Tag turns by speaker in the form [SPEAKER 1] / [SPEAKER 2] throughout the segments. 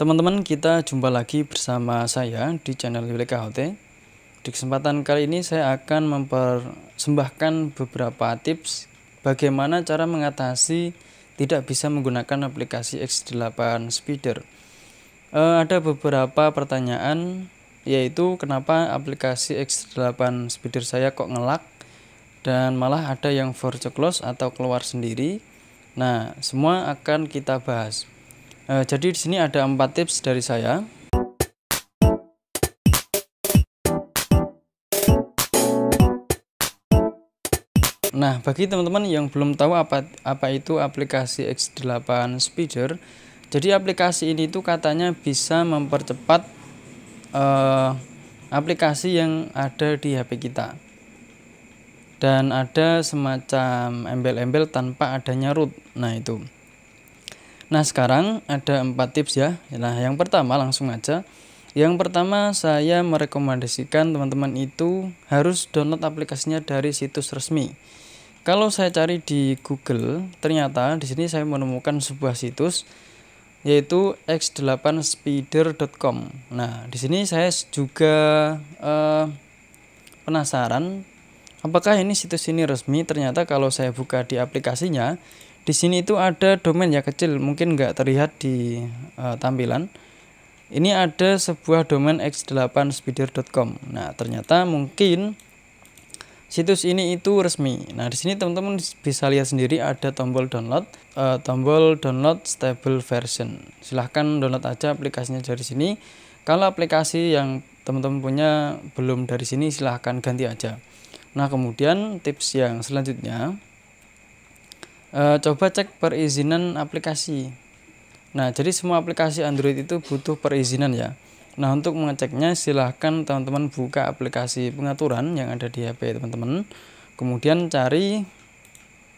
[SPEAKER 1] Teman-teman, kita jumpa lagi bersama saya di channel Yuleka HOT. Di kesempatan kali ini saya akan mempersembahkan beberapa tips bagaimana cara mengatasi tidak bisa menggunakan aplikasi X8 Speeder. E, ada beberapa pertanyaan yaitu kenapa aplikasi X8 Speeder saya kok ngelak dan malah ada yang force close atau keluar sendiri. Nah, semua akan kita bahas. Eh, jadi di sini ada empat tips dari saya. Nah, bagi teman-teman yang belum tahu apa apa itu aplikasi X8 Speeder, jadi aplikasi ini tuh katanya bisa mempercepat uh, aplikasi yang ada di HP kita. Dan ada semacam embel-embel tanpa adanya root. Nah, itu. Nah sekarang ada empat tips ya. Nah yang pertama langsung aja. Yang pertama saya merekomendasikan teman-teman itu harus download aplikasinya dari situs resmi. Kalau saya cari di Google, ternyata di sini saya menemukan sebuah situs yaitu x8speeder.com. Nah, di sini saya juga eh, penasaran apakah ini situs ini resmi. Ternyata kalau saya buka di aplikasinya, di sini itu ada domain ya kecil mungkin nggak terlihat di uh, tampilan ini ada sebuah domain x8speeder.com nah ternyata mungkin situs ini itu resmi nah di sini teman-teman bisa lihat sendiri ada tombol download uh, tombol download stable version silahkan download aja aplikasinya dari sini kalau aplikasi yang teman-teman punya belum dari sini silahkan ganti aja nah kemudian tips yang selanjutnya Eh, coba cek perizinan aplikasi nah jadi semua aplikasi Android itu butuh perizinan ya nah untuk mengeceknya silahkan teman-teman buka aplikasi pengaturan yang ada di HP teman-teman kemudian cari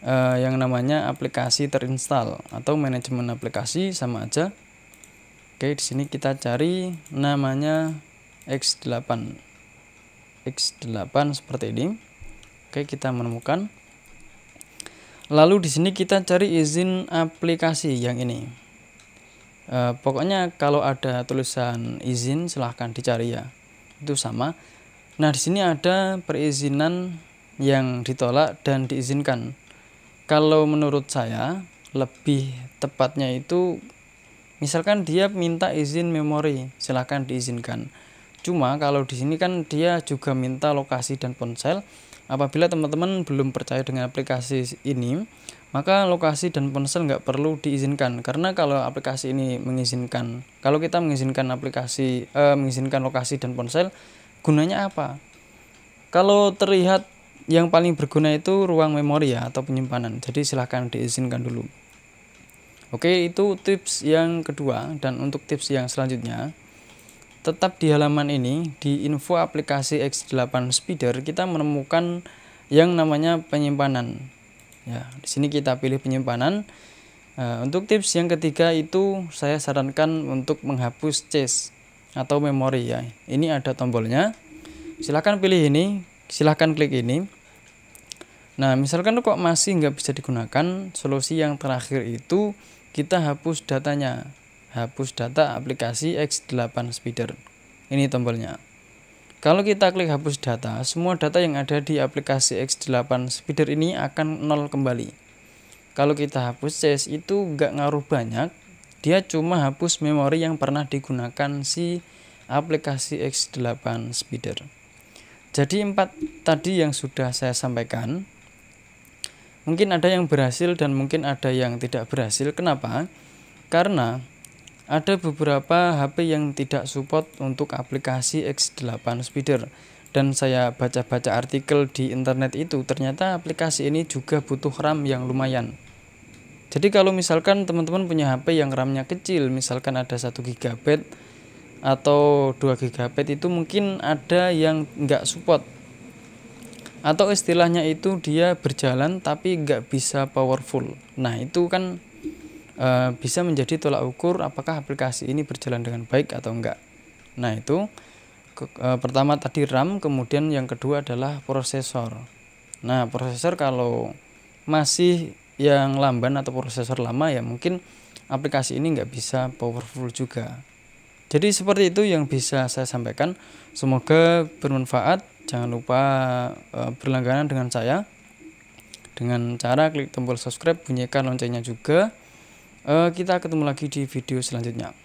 [SPEAKER 1] e, yang namanya aplikasi terinstall atau manajemen aplikasi sama aja Oke, di sini kita cari namanya X8. X8 seperti ini. Oke, kita menemukan lalu di sini kita cari izin aplikasi yang ini e, pokoknya kalau ada tulisan izin silahkan dicari ya itu sama nah di sini ada perizinan yang ditolak dan diizinkan kalau menurut saya lebih tepatnya itu misalkan dia minta izin memori silahkan diizinkan Cuma kalau di sini kan dia juga minta lokasi dan ponsel. Apabila teman-teman belum percaya dengan aplikasi ini, maka lokasi dan ponsel nggak perlu diizinkan karena kalau aplikasi ini mengizinkan, kalau kita mengizinkan aplikasi eh, mengizinkan lokasi dan ponsel, gunanya apa? Kalau terlihat yang paling berguna itu ruang memori ya atau penyimpanan. Jadi silahkan diizinkan dulu. Oke, itu tips yang kedua dan untuk tips yang selanjutnya Tetap di halaman ini, di info aplikasi X8 Speeder kita menemukan yang namanya penyimpanan. Ya, di sini kita pilih penyimpanan. Nah, untuk tips yang ketiga itu saya sarankan untuk menghapus cache atau memori ya. Ini ada tombolnya. Silahkan pilih ini, silahkan klik ini. Nah, misalkan kok masih nggak bisa digunakan, solusi yang terakhir itu kita hapus datanya hapus data aplikasi X8 Speeder. Ini tombolnya. Kalau kita klik hapus data, semua data yang ada di aplikasi X8 Speeder ini akan nol kembali. Kalau kita hapus CS itu nggak ngaruh banyak, dia cuma hapus memori yang pernah digunakan si aplikasi X8 Speeder. Jadi empat tadi yang sudah saya sampaikan, mungkin ada yang berhasil dan mungkin ada yang tidak berhasil. Kenapa? Karena ada beberapa HP yang tidak support untuk aplikasi X8 Speeder dan saya baca-baca artikel di internet itu ternyata aplikasi ini juga butuh RAM yang lumayan. Jadi kalau misalkan teman-teman punya HP yang RAM-nya kecil, misalkan ada 1 GB atau 2 GB itu mungkin ada yang nggak support. Atau istilahnya itu dia berjalan tapi nggak bisa powerful. Nah itu kan Eh, bisa menjadi tolak ukur apakah aplikasi ini berjalan dengan baik atau enggak. Nah, itu ke, e, pertama tadi RAM, kemudian yang kedua adalah prosesor. Nah, prosesor kalau masih yang lamban atau prosesor lama ya mungkin aplikasi ini nggak bisa powerful juga. Jadi seperti itu yang bisa saya sampaikan. Semoga bermanfaat. Jangan lupa e, berlangganan dengan saya dengan cara klik tombol subscribe, bunyikan loncengnya juga. Eh, kita ketemu lagi di video selanjutnya